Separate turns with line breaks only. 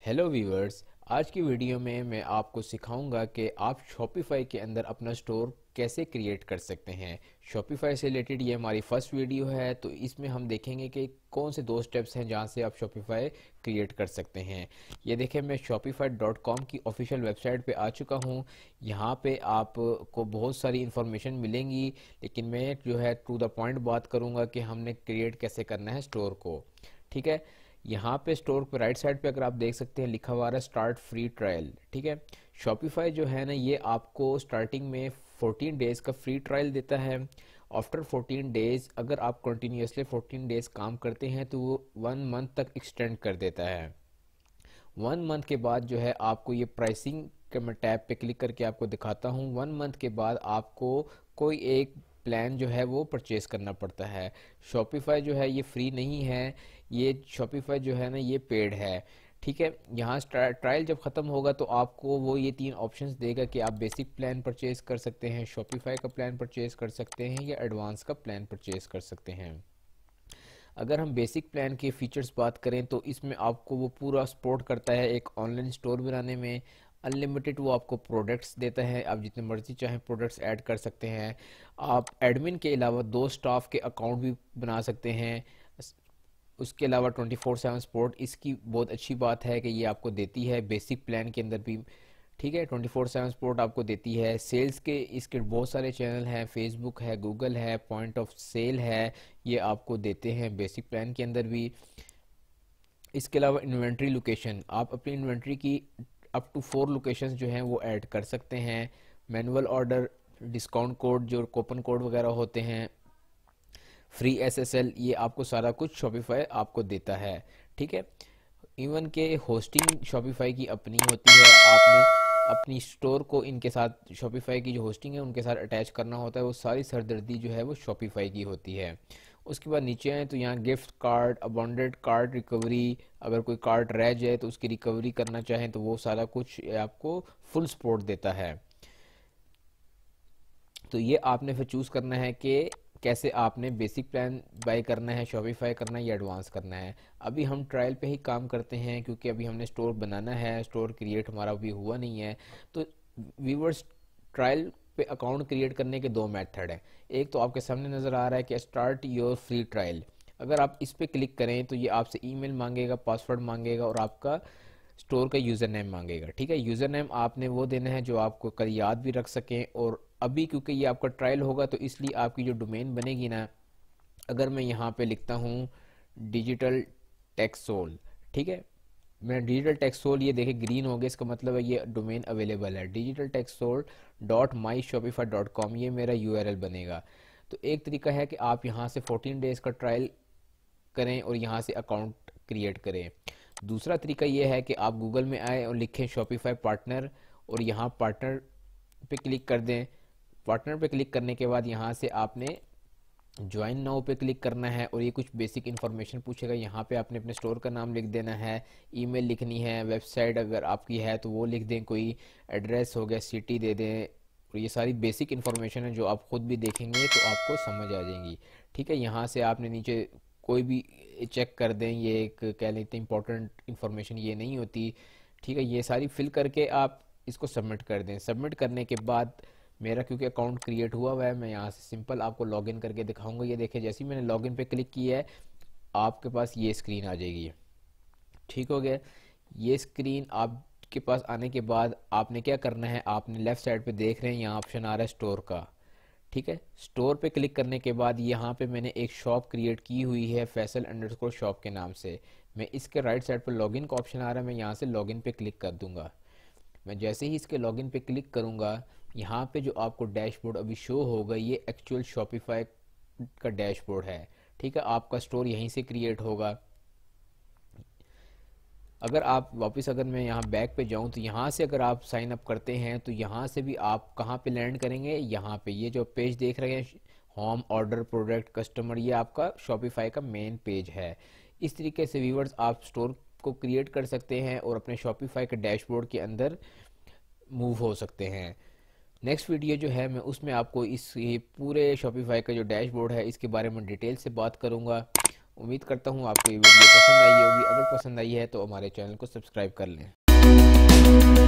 hello viewers आज की video में मैं आपको सिखाऊंगा कि आप शॉपिफाई के अंदर अपना स्टोर कैसे क्रिएट कर सकते हैं शॉपिफाई से रिलेटेड ये हमारी फर्स्ट वीडियो है तो इसमें हम देखेंगे कि कौन से दो स्टेप्स हैं जहाँ से आप शॉपिफाई क्रिएट कर सकते हैं ये देखें मैं शॉपिफाई डॉट कॉम की ऑफिशियल वेबसाइट पे आ चुका हूँ यहाँ पे आपको बहुत सारी इन्फॉर्मेशन मिलेंगी लेकिन मैं जो है टू द पॉइंट बात करूँगा कि हमने क्रिएट कैसे करना है स्टोर को ठीक है यहाँ पे स्टोर पे राइट साइड पे अगर आप देख सकते हैं लिखा हुआ है स्टार्ट फ्री ट्रायल ठीक है शॉपिफाई जो है ना ये आपको स्टार्टिंग में 14 डेज का फ्री ट्रायल देता है आफ्टर 14 डेज अगर आप कंटिन्यूसली 14 डेज काम करते हैं तो वो वन मंथ तक एक्सटेंड कर देता है वन मंथ के बाद जो है आपको ये प्राइसिंग के मैं टैब पे क्लिक करके आपको दिखाता हूँ वन मंथ के बाद आपको कोई एक प्लान जो है वो परचेज़ करना पड़ता है शॉपिफाई जो है ये फ्री नहीं है ये शॉपिफाई जो है ना ये पेड है ठीक है यहाँ ट्रायल जब ख़त्म होगा तो आपको वो ये तीन ऑप्शंस देगा कि आप बेसिक प्लान परचेज कर सकते हैं शॉपिफाई का प्लान परचेज कर सकते हैं या एडवांस का प्लान परचेज कर सकते हैं अगर हम बेसिक प्लान के फ़ीचर्स बात करें तो इसमें आपको वो पूरा सपोर्ट करता है एक ऑनलाइन स्टोर बनाने में अनलिमिटेड वो आपको प्रोडक्ट्स देता है आप जितने मर्ज़ी चाहें प्रोडक्ट्स ऐड कर सकते हैं आप एडमिन के अलावा दो स्टाफ के अकाउंट भी बना सकते हैं उसके अलावा ट्वेंटी फोर सेवन सपोर्ट इसकी बहुत अच्छी बात है कि ये आपको देती है बेसिक प्लान के अंदर भी ठीक है ट्वेंटी फोर सेवन सपोर्ट आपको देती है सेल्स के इसके बहुत सारे चैनल हैं फेसबुक है गूगल है पॉइंट ऑफ सेल है ये आपको देते हैं बेसिक प्लान के अंदर भी इसके अलावा इन्वेंट्री लोकेशन आप अपनी इन्वेंट्री की अप टू फोर लोकेशन जो हैं वो ऐड कर सकते हैं मैनुअल ऑर्डर डिस्काउंट कोड जो कोपन कोड वगैरह होते हैं फ्री एसएसएल ये आपको सारा कुछ शॉपिफाई आपको देता है ठीक है इवन के होस्टिंग शॉपिफाई की अपनी होती है आपने अपनी स्टोर को इनके साथ शॉपिफाई की जो होस्टिंग है उनके साथ अटैच करना होता है वो सारी सरदर्दी जो है वो शॉपिफाई की होती है उसके बाद नीचे आए तो यहाँ gift card abandoned cart recovery अगर कोई कार्ड रह जाए तो उसकी रिकवरी करना चाहें तो वो सारा कुछ आपको फुल सपोर्ट देता है तो ये आपने फिर चूज़ करना है कि कैसे आपने बेसिक प्लान बाय करना है शॉपिफाई करना है या एडवांस करना है अभी हम ट्रायल पे ही काम करते हैं क्योंकि अभी हमने स्टोर बनाना है स्टोर क्रिएट हमारा अभी हुआ नहीं है तो व्यूवर्स ट्रायल पे अकाउंट क्रिएट करने के दो मेथड हैं एक तो आपके सामने नज़र आ रहा है कि स्टार्ट योर फ्री ट्रायल अगर आप इस पर क्लिक करें तो ये आपसे ई मांगेगा पासवर्ड मांगेगा और आपका स्टोर का यूज़र नेम मांगेगा ठीक है यूज़र नेम आपने वो देना है जो आपको कल याद भी रख सकें और अभी क्योंकि ये आपका ट्रायल होगा तो इसलिए आपकी जो डोमेन बनेगी ना अगर मैं यहाँ पे लिखता हूँ डिजिटल टैक्सोल ठीक है मेरा डिजिटल टेक्सोल ये देखे ग्रीन हो गया इसका मतलब है ये डोमेन अवेलेबल है digital Techsol dot my Shopify dot com ये मेरा यू बनेगा तो एक तरीका है कि आप यहाँ से 14 डेज़ का ट्रायल करें और यहाँ से अकाउंट क्रिएट करें दूसरा तरीका ये है कि आप गूगल में आए और लिखें शॉपिफाई पार्टनर और यहाँ पार्टनर पे क्लिक कर दें पार्टनर पे क्लिक करने के बाद यहाँ से आपने ज्वाइन नाउ पे क्लिक करना है और ये कुछ बेसिक इन्फॉर्मेशन पूछेगा यहाँ पे आपने अपने स्टोर का नाम लिख देना है ईमेल लिखनी है वेबसाइट अगर आपकी है तो वो लिख दें कोई एड्रेस हो गया सिटी दे दें और ये सारी बेसिक इन्फॉर्मेशन है जो आप खुद भी देखेंगे तो आपको समझ आ जाएंगी ठीक है यहाँ से आपने नीचे कोई भी चेक कर दें ये एक कह लेते इंपॉर्टेंट इन्फॉर्मेशन ये नहीं होती ठीक है ये सारी फिल करके आप इसको सबमिट कर दें सबमिट करने के बाद मेरा क्योंकि अकाउंट क्रिएट हुआ हुआ है मैं यहाँ से सिंपल आपको लॉगिन करके दिखाऊंगा ये देखें जैसे ही मैंने लॉगिन पे क्लिक किया है आपके पास ये स्क्रीन आ जाएगी ठीक हो गया ये स्क्रीन आपके पास आने के बाद आपने क्या करना है आपने लेफ़्ट साइड पे देख रहे हैं यहाँ ऑप्शन आ रहा है स्टोर का ठीक है स्टोर पे क्लिक करने के बाद यहाँ पे मैंने एक शॉप क्रिएट की हुई है फैसल अंडरस्कोर शॉप के नाम से मैं इसके राइट साइड पर लॉगिन का ऑप्शन आ रहा है मैं यहाँ से लॉगिन पे क्लिक कर दूंगा मैं जैसे ही इसके लॉगिन पे क्लिक करूँगा यहाँ पे जो आपको डैशबोर्ड अभी शो होगा ये एक्चुअल शॉपिफाई का डैशबोर्ड है ठीक है आपका स्टोर यहीं से क्रिएट होगा अगर आप वापस अगर मैं यहाँ बैक पे जाऊँ तो यहाँ से अगर आप साइन अप करते हैं तो यहाँ से भी आप कहाँ पे लैंड करेंगे यहाँ पे ये जो पेज देख रहे हैं होम ऑर्डर प्रोडक्ट कस्टमर ये आपका शॉपिफाई का मेन पेज है इस तरीके से व्यूवर्स आप स्टोर को क्रिएट कर सकते हैं और अपने शॉपिफाई के डैशबोर्ड के अंदर मूव हो सकते हैं नेक्स्ट वीडियो जो है मैं उसमें आपको इस ये पूरे शॉपिफाई का जो डैशबोर्ड है इसके बारे में डिटेल से बात करूँगा उम्मीद करता हूँ आपको ये वीडियो पसंद आई होगी अगर पसंद आई है तो हमारे चैनल को सब्सक्राइब कर लें